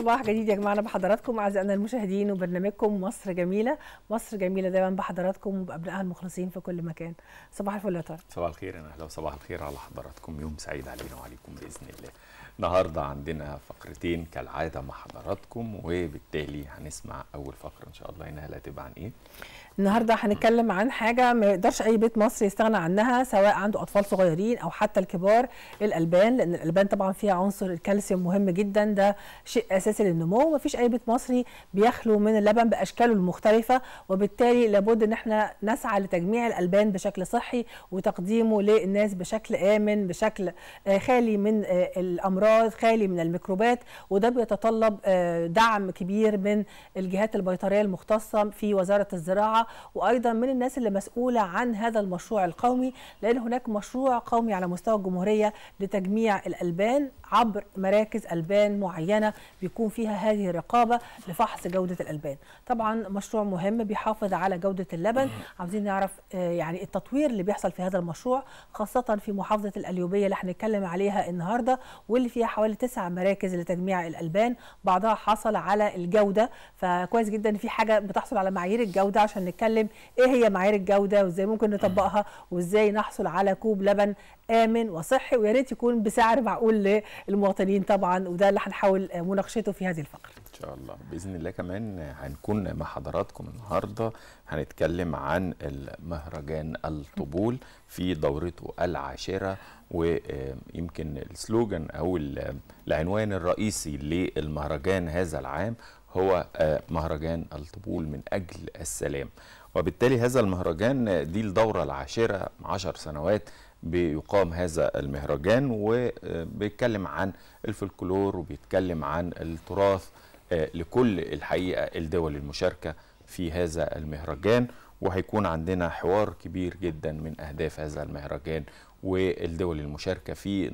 صباح جديد يا جماعه بحضراتكم اعزائنا المشاهدين وبرنامجكم مصر جميله مصر جميله دايما بحضراتكم وبابنائها المخلصين في كل مكان صباح الفل يا طارق صباح الخير انا اهلا وصباح الخير على حضراتكم يوم سعيد علينا وعليكم باذن الله النهارده عندنا فقرتين كالعاده مع حضراتكم وبالتالي هنسمع اول فقره ان شاء الله انها هتبقى عن ايه النهارده هنتكلم عن حاجه ما يقدرش اي بيت مصري يستغنى عنها سواء عنده اطفال صغيرين او حتى الكبار الالبان لان الالبان طبعا فيها عنصر الكالسيوم مهم جدا ده شيء اساسي للنمو ومفيش اي بيت مصري بيخلو من اللبن باشكاله المختلفه وبالتالي لابد ان احنا نسعى لتجميع الالبان بشكل صحي وتقديمه للناس بشكل امن بشكل آه، خالي من آه، الامراض خالي من الميكروبات وده بيتطلب آه، دعم كبير من الجهات البيطريه المختصه في وزاره الزراعه وايضا من الناس اللي مسؤوله عن هذا المشروع القومي لان هناك مشروع قومي على مستوى الجمهوريه لتجميع الالبان عبر مراكز البان معينه بيكون فيها هذه الرقابه لفحص جوده الالبان طبعا مشروع مهم بيحافظ على جوده اللبن عاوزين نعرف آه، يعني التطوير اللي بيحصل في هذا المشروع خاصه في محافظه الاليوبيه اللي هنتكلم عليها النهارده واللي فيها حوالي تسع مراكز لتجميع الالبان بعضها حصل على الجوده فكويس جدا في حاجه بتحصل على معايير الجوده عشان هنتكلم ايه هي معايير الجوده وازاي ممكن نطبقها وازاي نحصل على كوب لبن امن وصحي ويا ريت يكون بسعر معقول للمواطنين طبعا وده اللي هنحاول مناقشته في هذه الفقره. ان شاء الله باذن الله كمان هنكون مع حضراتكم النهارده هنتكلم عن المهرجان الطبول في دورته العاشره ويمكن السلوجان او العنوان الرئيسي للمهرجان هذا العام هو آه، مهرجان الطبول من اجل السلام وبالتالي هذا المهرجان دي الدوره العاشره 10 سنوات بيقام هذا المهرجان وبيتكلم عن الفلكلور وبيتكلم عن التراث آه، لكل الحقيقه الدول المشاركه في هذا المهرجان وهيكون عندنا حوار كبير جدا من أهداف هذا المهرجان والدول المشاركة في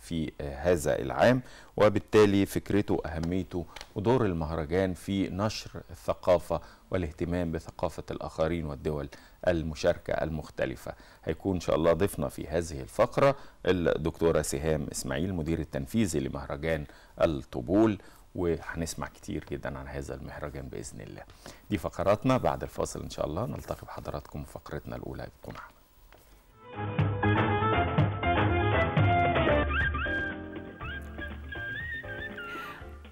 في هذا العام وبالتالي فكرته وأهميته ودور المهرجان في نشر الثقافة والاهتمام بثقافة الآخرين والدول المشاركة المختلفة هيكون إن شاء الله ضيفنا في هذه الفقرة الدكتورة سهام إسماعيل مدير التنفيذي لمهرجان الطبول وهنسمع كتير جدا عن هذا المهرجان باذن الله دي فقراتنا بعد الفاصل ان شاء الله نلتقي بحضراتكم في فقرتنا الاولى ابقوا معنا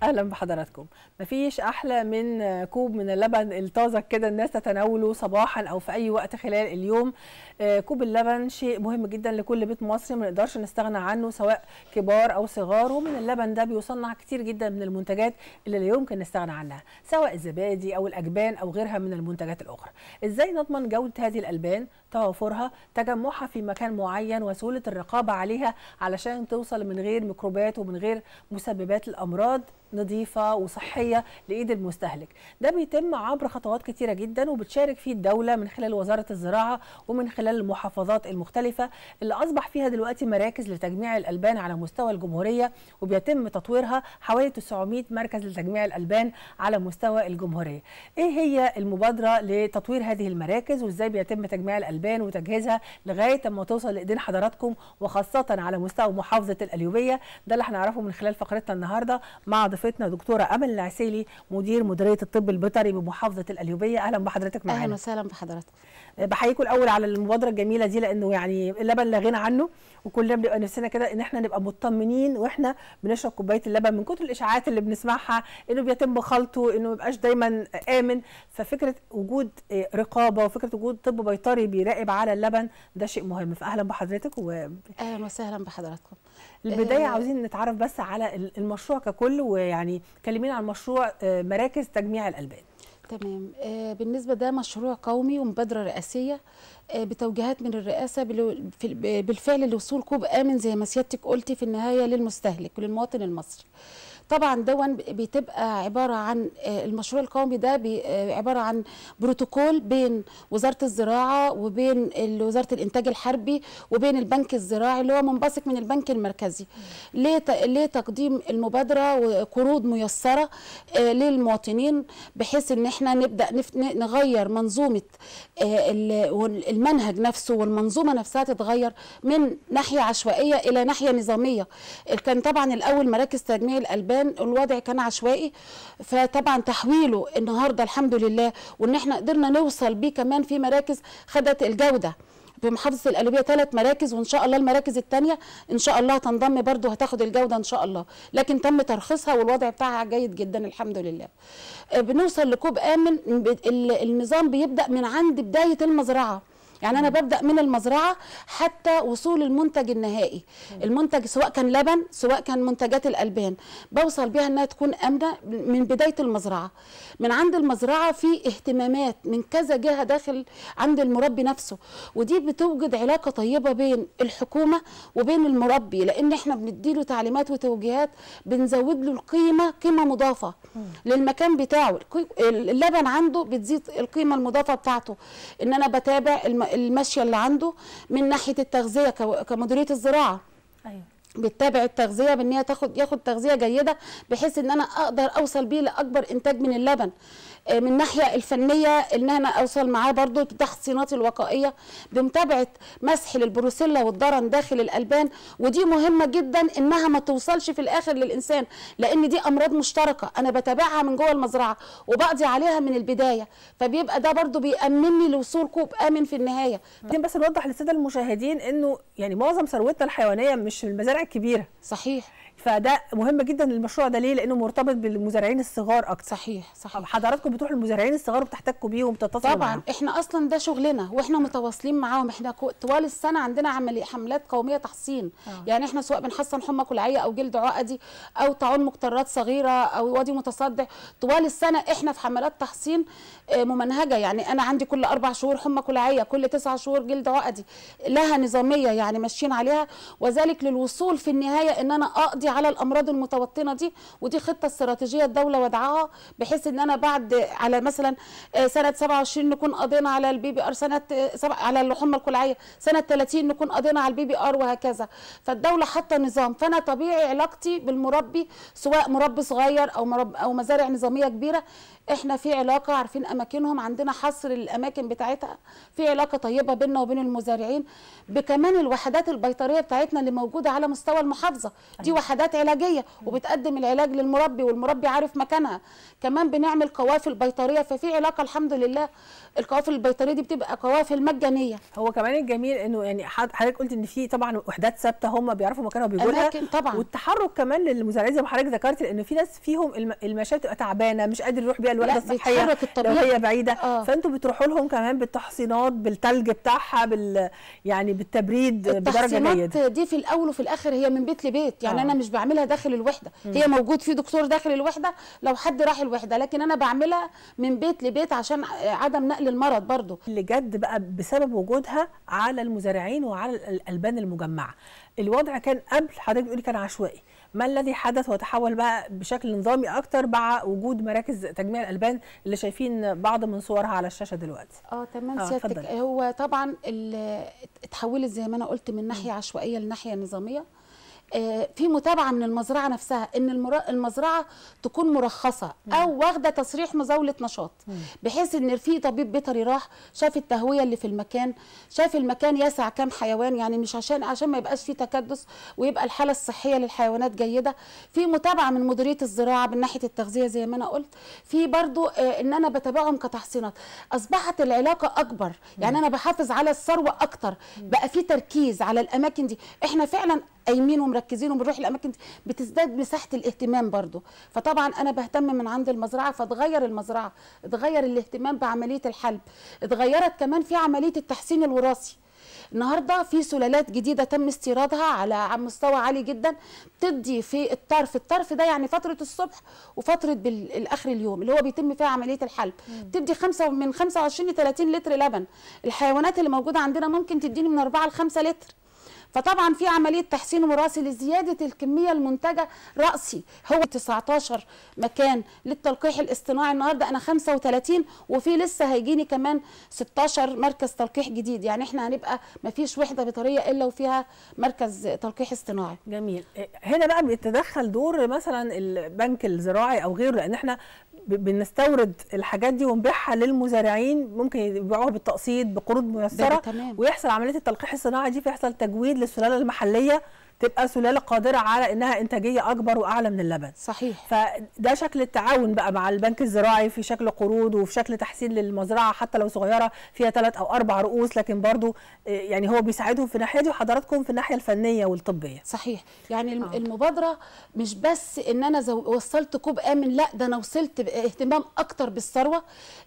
اهلا بحضراتكم مفيش احلى من كوب من اللبن الطازج كده الناس تتناوله صباحا او في اي وقت خلال اليوم آه، كوب اللبن شيء مهم جدا لكل بيت مصري ما نقدرش نستغنى عنه سواء كبار او صغار ومن اللبن ده بيصنع كتير جدا من المنتجات اللي لا يمكن نستغنى عنها سواء الزبادي او الاجبان او غيرها من المنتجات الاخرى ازاي نضمن جوده هذه الالبان توافرها تجمعها في مكان معين وسهوله الرقابه عليها علشان توصل من غير ميكروبات ومن غير مسببات الامراض نظيفه وصحيه لايد المستهلك ده بيتم عبر خطوات كتيره جدا وبتشارك فيه الدوله من خلال وزاره الزراعه ومن خلال المحافظات المختلفه اللي اصبح فيها دلوقتي مراكز لتجميع الالبان على مستوى الجمهوريه وبيتم تطويرها حوالي 900 مركز لتجميع الالبان على مستوى الجمهوريه ايه هي المبادره لتطوير هذه المراكز وازاي بيتم تجميع الالبان وتجهيزها لغايه اما توصل لايدين حضراتكم وخاصه على مستوى محافظه الأليوبية ده اللي هنعرفه من خلال فقرتنا النهارده مع ضيفتنا دكتوره امل العسيلي مدير مديريه الطب البيطري بمحافظه القليوبيه اهلا بحضرتك معنا اهلا وسهلا بحضرتك بحييكم الاول على المبادره الجميله دي لانه يعني اللبن لا غنى عنه وكلنا بنبقى نفسنا كده ان احنا نبقى مطمنين واحنا بنشرب كوبايه اللبن من كتر الاشاعات اللي بنسمعها انه بيتم خلطه انه ما يبقاش دايما امن ففكره وجود رقابه وفكره وجود طب بيطري بيراقب على اللبن ده شيء مهم فاهلا بحضرتك و اهلا وسهلا بحضراتكم البدايه آه، عاوزين نتعرف بس على المشروع ككل ويعني كلمينا عن مشروع آه، مراكز تجميع الالبان تمام آه، بالنسبه ده مشروع قومي ومبادره رئاسيه آه، بتوجيهات من الرئاسه بالفعل لوصول كوب امن زي ما سيادتك قلتي في النهايه للمستهلك وللمواطن المصري طبعا دون بتبقى عباره عن المشروع القومي ده عباره عن بروتوكول بين وزاره الزراعه وبين وزاره الانتاج الحربي وبين البنك الزراعي اللي هو منبثق من البنك المركزي ليه ليه تقديم المبادره وقروض ميسره آه، للمواطنين بحيث ان احنا نبدا نغير منظومه آه، المنهج نفسه والمنظومه نفسها تتغير من ناحيه عشوائيه الى ناحيه نظاميه كان طبعا الاول مراكز تجميع الالبان زمان الوضع كان عشوائي فطبعا تحويله النهارده الحمد لله وان احنا قدرنا نوصل بيه كمان في مراكز خدت الجوده بمحافظه القلبيه ثلاث مراكز وان شاء الله المراكز الثانيه ان شاء الله تنضم برده هتاخد الجوده ان شاء الله لكن تم ترخيصها والوضع بتاعها جيد جدا الحمد لله آه، بنوصل لكوب امن النظام بيبدا من عند بدايه المزرعه يعني انا ببدا من المزرعه حتى وصول المنتج النهائي المنتج سواء كان لبن سواء كان منتجات الالبان بوصل بيها انها تكون امنه من بدايه المزرعه من عند المزرعه في اهتمامات من كذا جهه داخل عند المربي نفسه ودي بتوجد علاقه طيبه بين الحكومه وبين المربي لان احنا بنديله تعليمات وتوجيهات بنزود له القيمه قيمه مضافه للمكان بتاعه اللبن عنده بتزيد القيمه المضافه بتاعته ان انا بتابع الماشيه اللي عنده من ناحيه التغذيه كمديريه الزراعه ايوه بتتابع التغذيه بان هي تاخد ياخد تغذيه جيده بحيث ان انا اقدر اوصل بيه لاكبر انتاج من اللبن من الناحيه الفنيه ان انا اوصل معاه برضو تحصيناتي الوقائيه بمتابعه مسح للبروسيلا والضرن داخل الالبان ودي مهمه جدا انها ما توصلش في الاخر للانسان لان دي امراض مشتركه انا بتابعها من جوه المزرعه وبقضي عليها من البدايه فبيبقى ده برضو بيامني لوصول كوب امن في النهايه بعدين بس نوضح للساده المشاهدين انه يعني معظم ثروتنا الحيوانيه مش المزارع الكبيره صحيح فده مهم جدا المشروع ده ليه لانه مرتبط بالمزارعين الصغار اكتر صحيح صحيح حضراتكم بتروحوا المزارعين الصغار وبتحتكوا بيهم بتتصلوا طبعا معهم. احنا اصلا ده شغلنا واحنا متواصلين معاهم احنا طوال السنه عندنا عملية حملات قوميه تحصين آه. يعني احنا سواء بنحصن حمى كلعيه او جلد عقدي او طاعون مكترات صغيره او وادي متصدع طوال السنه احنا في حملات تحصين آه، ممنهجه يعني انا عندي كل اربع شهور حمى كلعيه كل تسعة شهور جلد عقدي لها نظاميه يعني ماشيين عليها وذلك للوصول في النهايه ان انا اقضي على الامراض المتوطنه دي ودي خطه استراتيجيه الدوله وضعها بحيث ان انا بعد على مثلا آه، سنه 27 نكون قضينا على البي بي ار سنه آه، على الحمى الكلعيه سنه 30 نكون قضينا على البي بي ار وهكذا فالدوله حاطه نظام فانا طبيعي علاقتي بالمربي سواء مربي صغير او مرب او مزارع نظاميه كبيره احنا في علاقه عارفين اماكنهم عندنا حصر للاماكن بتاعتها في علاقه طيبه بيننا وبين المزارعين بكمان الوحدات البيطريه بتاعتنا اللي موجوده على مستوى المحافظه دي أيوة. وحدات اجراءات علاجيه وبتقدم العلاج للمربي والمربي عارف مكانها كمان بنعمل قوافل بيطريه ففي علاقه الحمد لله القوافل البيطريه دي بتبقى قوافل مجانيه هو كمان الجميل انه يعني حضرتك قلت ان في طبعا وحدات ثابته هم بيعرفوا مكانها وبيجوا لها طبعا والتحرك كمان للمزارعين زي ما حضرتك ذكرت لان في ناس فيهم المشاكل بتبقى تعبانه مش قادر يروح بيها الوحده الصحيه لو هي بعيده آه. فانتوا بتروحوا لهم كمان بالتحصينات بالتلج بتاعها بال يعني بالتبريد بدرجه جيده دي في الاول وفي الاخر هي من بيت لبيت يعني آه. انا مش بعملها داخل الوحده مم. هي موجود في دكتور داخل الوحده لو حد راح الوحده لكن انا بعملها من بيت لبيت عشان عدم نقل المرض برضه اللي جد بقى بسبب وجودها على المزارعين وعلى الالبان المجمعه الوضع كان قبل حضرتك بتقولي كان عشوائي ما الذي حدث وتحول بقى بشكل نظامي اكتر مع وجود مراكز تجميع الالبان اللي شايفين بعض من صورها على الشاشه دلوقتي اه تمام آه سيادتك هو طبعا اتحولت زي ما انا قلت من ناحيه عشوائيه لناحيه نظاميه آه، في متابعه من المزرعه نفسها ان المزرعه تكون مرخصه او واخده تصريح مزاوله نشاط بحيث ان في طبيب بيطري راح شاف التهويه اللي في المكان شاف المكان يسع كم حيوان يعني مش عشان عشان ما يبقاش في تكدس ويبقى الحاله الصحيه للحيوانات جيده في متابعه من مديريه الزراعه من ناحيه التغذيه زي ما انا قلت في برضو آه، ان انا بتابعهم كتحصينات اصبحت العلاقه اكبر يعني انا بحافظ على الثروه اكتر بقى في تركيز على الاماكن دي احنا فعلا قايمين ومركزين وبنروح الاماكن بتزداد مساحه الاهتمام برضو فطبعا انا بهتم من عند المزرعه فتغير المزرعه اتغير الاهتمام بعمليه الحلب اتغيرت كمان في عمليه التحسين الوراثي النهارده في سلالات جديده تم استيرادها على مستوى عالي جدا بتدي في الطرف الطرف ده يعني فتره الصبح وفتره بالاخر اليوم اللي هو بيتم فيها عمليه الحلب بتدي خمسة من 25 ل 30 لتر لبن الحيوانات اللي موجوده عندنا ممكن تديني من 4 ل 5 لتر فطبعا في عمليه تحسين وراثي لزياده الكميه المنتجه راسي هو 19 مكان للتلقيح الاصطناعي النهارده انا 35 وفي لسه هيجيني كمان 16 مركز تلقيح جديد يعني احنا هنبقى ما فيش وحده بطارية الا وفيها مركز تلقيح اصطناعي جميل هنا بقى بيتدخل دور مثلا البنك الزراعي او غيره لان احنا بنستورد الحاجات دي ونبيعها للمزارعين ممكن يبيعوها بالتقسيط بقروض ميسره ويحصل عمليه التلقيح الصناعي دي فيحصل تجويد للسلاله المحليه تبقى سلاله قادره على انها انتاجيه اكبر واعلى من اللبن صحيح فده شكل التعاون بقى مع البنك الزراعي في شكل قروض وفي شكل تحسين للمزرعه حتى لو صغيره فيها ثلاث او اربع رؤوس لكن برضو آه، يعني هو بيساعدهم في الناحيه دي وحضراتكم في الناحيه الفنيه والطبيه صحيح يعني آه. المبادره مش بس ان انا وصلت كوب امن لا ده انا وصلت اهتمام اكتر بالثروه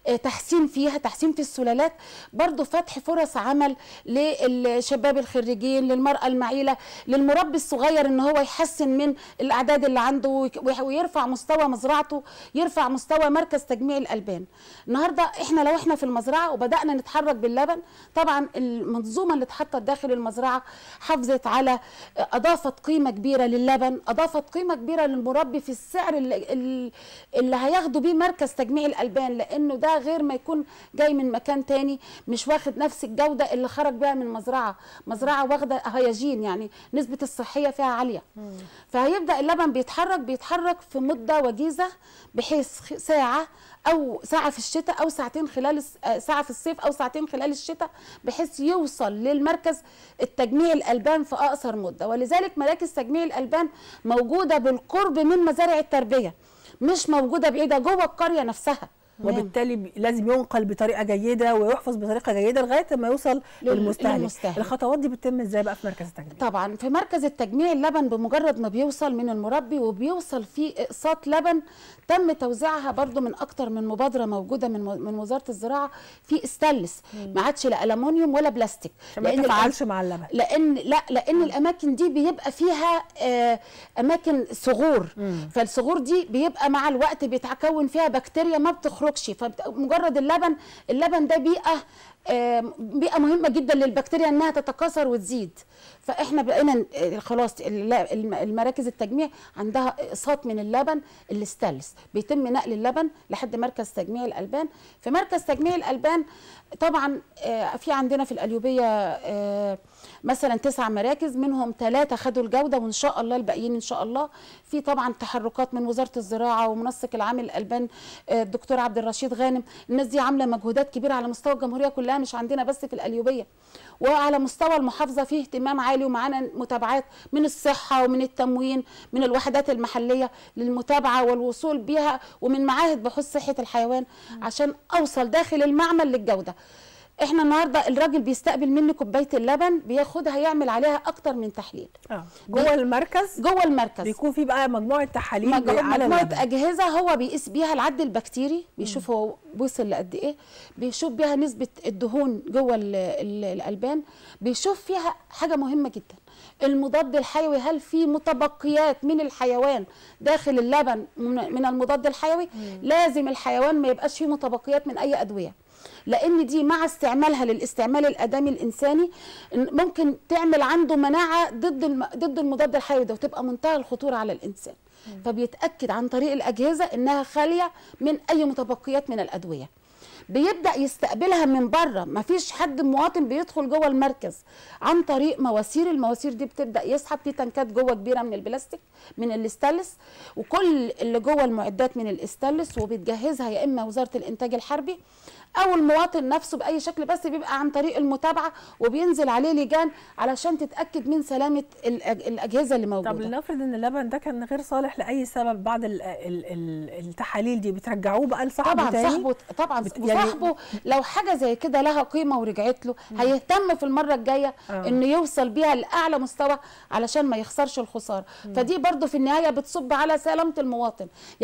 آه، تحسين فيها تحسين في السلالات برضو فتح فرص عمل للشباب الخريجين للمراه المعيله للمراه يربي الصغير ان هو يحسن من الاعداد اللي عنده ويرفع مستوى مزرعته يرفع مستوى مركز تجميع الالبان النهارده احنا لو احنا في المزرعه وبدانا نتحرك باللبن طبعا المنظومه اللي اتحطت داخل المزرعه حافظت على اضافت قيمه كبيره للبن اضافت قيمه كبيره للمربي في السعر اللي, اللي هياخده بيه مركز تجميع الالبان لانه ده غير ما يكون جاي من مكان تاني مش واخد نفس الجوده اللي خرج بيها من مزرعه مزرعه واخده هياجين يعني نسبه الصحيه فيها عاليه مم. فهيبدا اللبن بيتحرك بيتحرك في مده وجيزه بحيث ساعه او ساعه في الشتاء او ساعتين خلال آه، ساعه في الصيف او ساعتين خلال الشتاء بحيث يوصل للمركز التجميع الالبان في اقصر مده ولذلك مراكز تجميع الالبان موجوده بالقرب من مزارع التربيه مش موجوده بعيده جوه القريه نفسها وبالتالي لازم ينقل بطريقه جيده ويحفظ بطريقه جيده لغايه ما يوصل للمستهلك الخطوات دي بتتم ازاي بقى في مركز التجميع طبعا في مركز التجميع اللبن بمجرد ما بيوصل من المربي وبيوصل فيه اقساط لبن تم توزيعها برضو من اكتر من مبادره موجوده من من وزاره الزراعه في استانلس ما عادش لا الومنيوم ولا بلاستيك لان ما تفعلش مع اللبن لان لا لان الاماكن دي بيبقى فيها آه، اماكن صغور فالصغور دي بيبقى مع الوقت بيتكون فيها بكتيريا ما بتخرج يخرجش فمجرد اللبن اللبن ده بيئه آه، بيئه مهمه جدا للبكتيريا انها تتكاثر وتزيد فاحنا بقينا آه، خلاص المراكز التجميع عندها اقساط من اللبن اللي بيتم نقل اللبن لحد مركز تجميع الالبان في مركز تجميع الالبان طبعا آه، في عندنا في القليوبيه مثلا تسع مراكز منهم ثلاثه خدوا الجوده وان شاء الله الباقيين ان شاء الله في طبعا تحركات من وزاره الزراعه ومنسق العام الالبان آه، الدكتور عبد الرشيد غانم الناس دي عامله مجهودات كبيره على مستوى الجمهوريه كلها مش عندنا بس في القليوبيه وعلى مستوى المحافظه في اهتمام عالي ومعانا متابعات من الصحه ومن التموين من الوحدات المحليه للمتابعه والوصول بها ومن معاهد بحوث صحه الحيوان عشان اوصل داخل المعمل للجوده احنا النهارده الراجل بيستقبل مني كوبايه اللبن بياخدها يعمل عليها اكتر من تحليل اه جوه المركز جوه المركز بيكون في بقى مجموعه تحاليل على يعني. مجموعه اجهزه هو بيقيس بيها العد البكتيري بيشوف هو وصل لقد ايه بيشوف بيها نسبه الدهون جوه الالبان بيشوف فيها حاجه مهمه جدا المضاد الحيوي هل في متبقيات من الحيوان داخل اللبن من المضاد الحيوي مم. لازم الحيوان ما يبقاش فيه متبقيات من اي ادويه لان دي مع استعمالها للاستعمال الادمي الانساني ممكن تعمل عنده مناعه ضد الم... ضد المضاد الحيوي ده وتبقى منتهى الخطوره على الانسان فبيتاكد عن طريق الاجهزه انها خاليه من اي متبقيات من الادويه بيبدا يستقبلها من بره مفيش حد مواطن بيدخل جوه المركز عن طريق مواسير المواسير دي بتبدا يسحب في تنكات جوه كبيره من البلاستيك من الاستلس وكل اللي جوه المعدات من الاستلس وبتجهزها يا اما وزاره الانتاج الحربي او المواطن نفسه باي شكل بس بيبقى عن طريق المتابعه وبينزل عليه لجان علشان تتاكد من سلامه الاجهزه اللي موجوده طب لنفرض ان اللبن ده كان غير صالح لاي سبب بعد التحاليل دي بترجعوه بقى لصاحبه طبعا صاحبه طبعا يعني صاحبه لو حاجه زي كده لها قيمه ورجعت له هيهتم في المره الجايه آه. انه يوصل بيها لاعلى مستوى علشان ما يخسرش الخساره فدي برضو في النهايه بتصب على سلامه المواطن يعني